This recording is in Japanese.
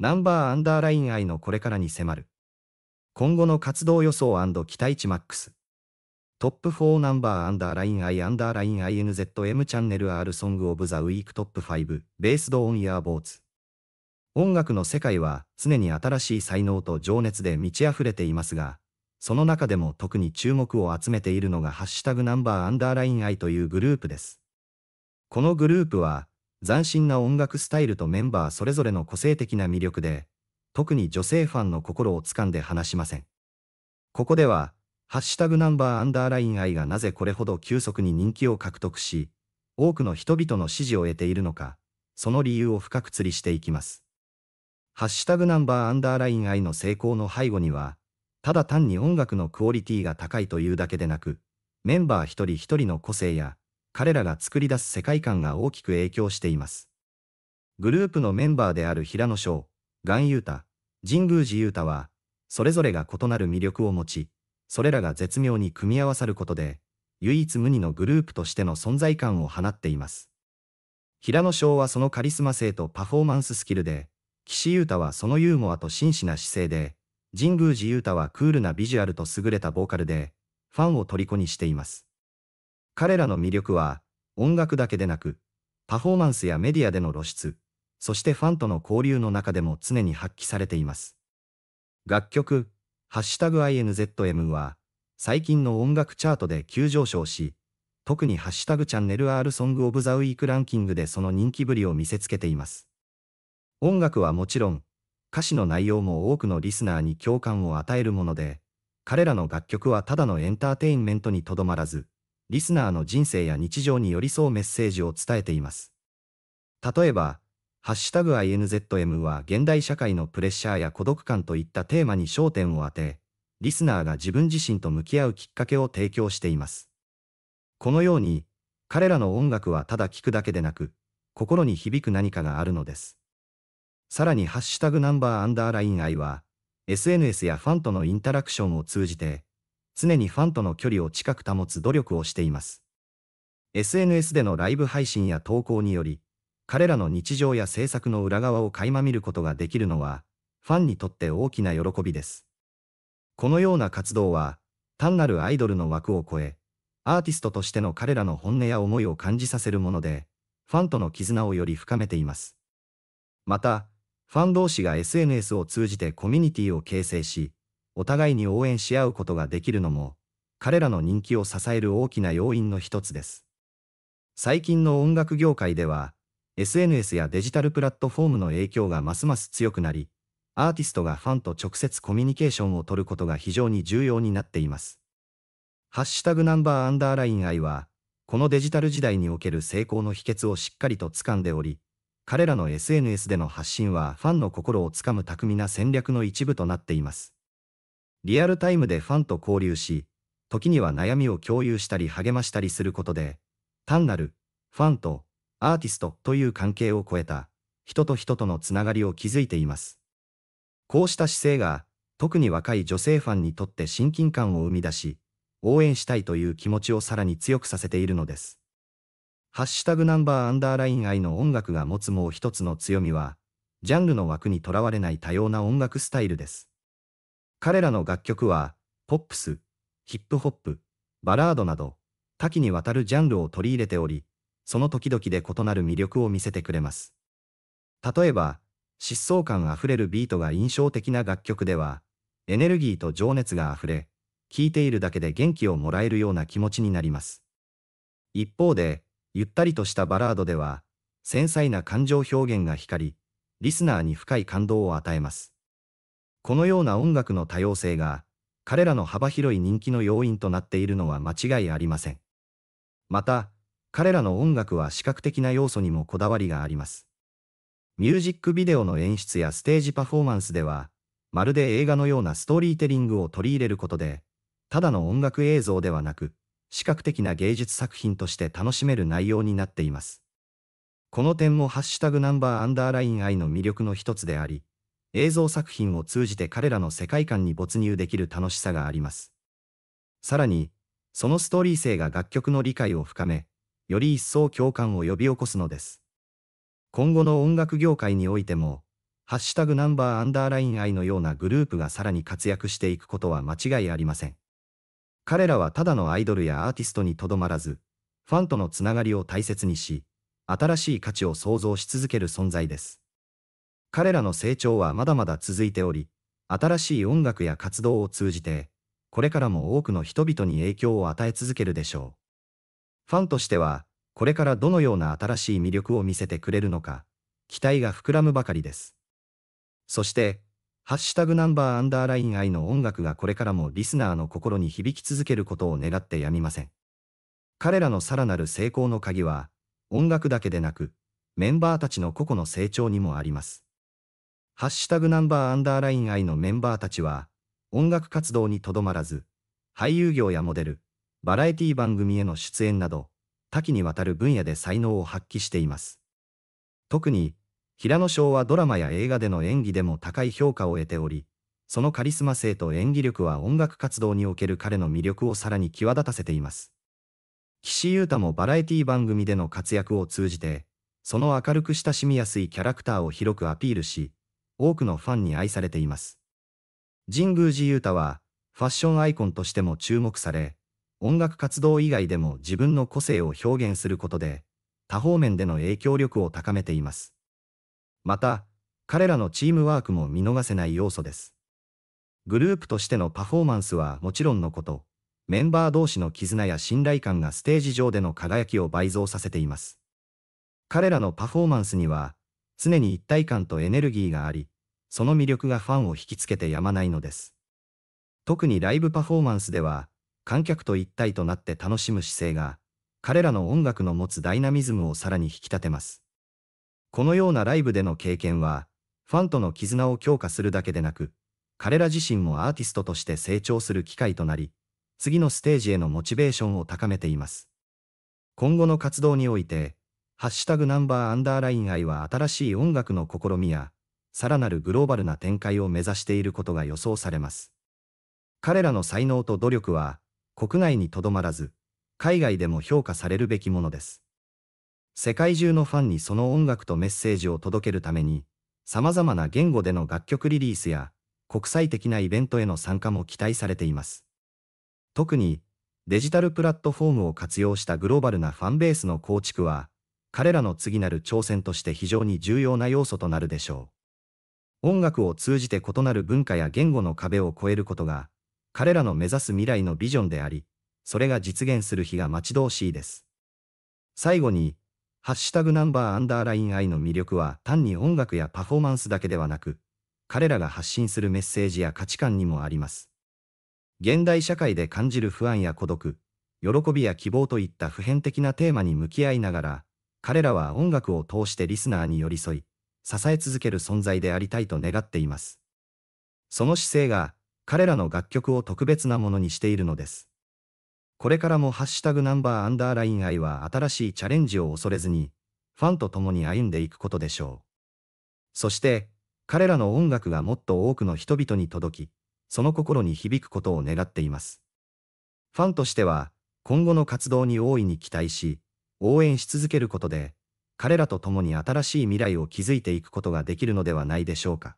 ナンバーアンダーライン愛のこれからに迫る。今後の活動予想期待値マックス。トップ4ナンバーアンダーライン I アンダーライン INZM チャンネル R ソングオブザウィークトップ5ベースドオンイヤーボーツ。音楽の世界は常に新しい才能と情熱で満ち溢れていますが、その中でも特に注目を集めているのがハッシュタグナンバーアンダーライン I というグループです。このグループは斬新な音楽スタイルとメンバーそれぞれの個性的な魅力で、特に女性ファンの心をつかんで話しません。ここでは、ハッシュタグナンバーアンダーライン愛がなぜこれほど急速に人気を獲得し、多くの人々の支持を得ているのか、その理由を深く釣りしていきます。ハッシュタグナンバーアンダーライン愛の成功の背後には、ただ単に音楽のクオリティが高いというだけでなく、メンバー一人一人の個性や彼らが作り出す世界観が大きく影響しています。グループのメンバーである平野翔、岩優太、神宮寺優太は、それぞれが異なる魅力を持ち、それらが絶妙に組み合わさることで、唯一無二のグループとしての存在感を放っています。平野翔はそのカリスマ性とパフォーマンススキルで、岸優太はそのユーモアと真摯な姿勢で、神宮寺優太はクールなビジュアルと優れたボーカルで、ファンを虜にしています。彼らの魅力は、音楽だけでなく、パフォーマンスやメディアでの露出、そしてファンとの交流の中でも常に発揮されています。楽曲、ハッシュタグ INZM は、最近の音楽チャートで急上昇し、特にハッシュタグチャンネル R ソングオブザウィークランキングでその人気ぶりを見せつけています。音楽はもちろん、歌詞の内容も多くのリスナーに共感を与えるもので、彼らの楽曲はただのエンターテインメントにとどまらず、リスナーの人生や日常に寄り添うメッセージを伝えています。例えば、ハッシュタグ INZM は現代社会のプレッシャーや孤独感といったテーマに焦点を当て、リスナーが自分自身と向き合うきっかけを提供しています。このように、彼らの音楽はただ聴くだけでなく、心に響く何かがあるのです。さらにハッシュタグナンバーアンダーライン I は、SNS やファンとのインタラクションを通じて、常にファンとの距離を近く保つ努力をしています。SNS でのライブ配信や投稿により、彼らの日常や制作の裏側を垣間見ることができるのは、ファンにとって大きな喜びです。このような活動は、単なるアイドルの枠を超え、アーティストとしての彼らの本音や思いを感じさせるもので、ファンとの絆をより深めています。また、ファン同士が SNS を通じてコミュニティを形成し、お互いに応援し合うことができるのも、彼らの人気を支える大きな要因の一つです。最近の音楽業界では、SNS やデジタルプラットフォームの影響がますます強くなり、アーティストがファンと直接コミュニケーションを取ることが非常に重要になっています。ハッシュタグナンバーアンダーライン愛は、このデジタル時代における成功の秘訣をしっかりと掴んでおり、彼らの SNS での発信はファンの心をつかむ巧みな戦略の一部となっています。リアルタイムでファンと交流し、時には悩みを共有したり励ましたりすることで、単なるファンとアーティストという関係を超えた人と人とのつながりを築いています。こうした姿勢が特に若い女性ファンにとって親近感を生み出し、応援したいという気持ちをさらに強くさせているのです。ハッシュタグナンバーアンダーライン愛の音楽が持つもう一つの強みは、ジャンルの枠にとらわれない多様な音楽スタイルです。彼らの楽曲は、ポップス、ヒップホップ、バラードなど、多岐にわたるジャンルを取り入れており、その時々で異なる魅力を見せてくれます。例えば、疾走感あふれるビートが印象的な楽曲では、エネルギーと情熱があふれ、聴いているだけで元気をもらえるような気持ちになります。一方で、ゆったりとしたバラードでは、繊細な感情表現が光り、リスナーに深い感動を与えます。このような音楽の多様性が、彼らの幅広い人気の要因となっているのは間違いありません。また、彼らの音楽は視覚的な要素にもこだわりがあります。ミュージックビデオの演出やステージパフォーマンスでは、まるで映画のようなストーリーテリングを取り入れることで、ただの音楽映像ではなく、視覚的な芸術作品として楽しめる内容になっています。この点もハッシュタグナンバーアンダーライン愛の魅力の一つであり、映像作品を通じて彼らの世界観に没入できる楽しさがあります。さらに、そのストーリー性が楽曲の理解を深め、より一層共感を呼び起こすのです。今後の音楽業界においても、ハッシュタグナンバーアンダーライン愛のようなグループがさらに活躍していくことは間違いありません。彼らはただのアイドルやアーティストにとどまらず、ファンとのつながりを大切にし、新しい価値を創造し続ける存在です。彼らの成長はまだまだ続いており、新しい音楽や活動を通じて、これからも多くの人々に影響を与え続けるでしょう。ファンとしては、これからどのような新しい魅力を見せてくれるのか、期待が膨らむばかりです。そして、ハッシュタグナンバーアンダーライン愛の音楽がこれからもリスナーの心に響き続けることを願ってやみません。彼らのさらなる成功の鍵は、音楽だけでなく、メンバーたちの個々の成長にもあります。ハッシュタグナンバーアンダーライン愛のメンバーたちは、音楽活動にとどまらず、俳優業やモデル、バラエティ番組への出演など、多岐にわたる分野で才能を発揮しています。特に、平野翔はドラマや映画での演技でも高い評価を得ており、そのカリスマ性と演技力は音楽活動における彼の魅力をさらに際立たせています。岸優太もバラエティ番組での活躍を通じて、その明るく親しみやすいキャラクターを広くアピールし、多くのファンに愛されています。神宮寺勇太は、ファッションアイコンとしても注目され、音楽活動以外でも自分の個性を表現することで、多方面での影響力を高めています。また、彼らのチームワークも見逃せない要素です。グループとしてのパフォーマンスはもちろんのこと、メンバー同士の絆や信頼感がステージ上での輝きを倍増させています。彼らのパフォーマンスには、常に一体感とエネルギーがあり、その魅力がファンを引きつけてやまないのです。特にライブパフォーマンスでは、観客と一体となって楽しむ姿勢が、彼らの音楽の持つダイナミズムをさらに引き立てます。このようなライブでの経験は、ファンとの絆を強化するだけでなく、彼ら自身もアーティストとして成長する機会となり、次のステージへのモチベーションを高めています。今後の活動において、ハッシュタグナンバーアンダーライン愛は新しい音楽の試みや、さらなるグローバルな展開を目指していることが予想されます。彼らの才能と努力は、国内にとどまらず、海外でも評価されるべきものです。世界中のファンにその音楽とメッセージを届けるために、様々な言語での楽曲リリースや、国際的なイベントへの参加も期待されています。特に、デジタルプラットフォームを活用したグローバルなファンベースの構築は、彼らの次なる挑戦として非常に重要な要素となるでしょう。音楽を通じて異なる文化や言語の壁を越えることが、彼らの目指す未来のビジョンであり、それが実現する日が待ち遠しいです。最後に、ハッシュタグナンバーアンダーライン i の魅力は単に音楽やパフォーマンスだけではなく、彼らが発信するメッセージや価値観にもあります。現代社会で感じる不安や孤独、喜びや希望といった普遍的なテーマに向き合いながら、彼らは音楽を通してリスナーに寄り添い、支え続ける存在でありたいと願っています。その姿勢が、彼らの楽曲を特別なものにしているのです。これからもハッシュタグナンバーアンダーライン愛は新しいチャレンジを恐れずに、ファンと共に歩んでいくことでしょう。そして、彼らの音楽がもっと多くの人々に届き、その心に響くことを願っています。ファンとしては、今後の活動に大いに期待し、応援し続けることで、彼らと共に新しい未来を築いていくことができるのではないでしょうか。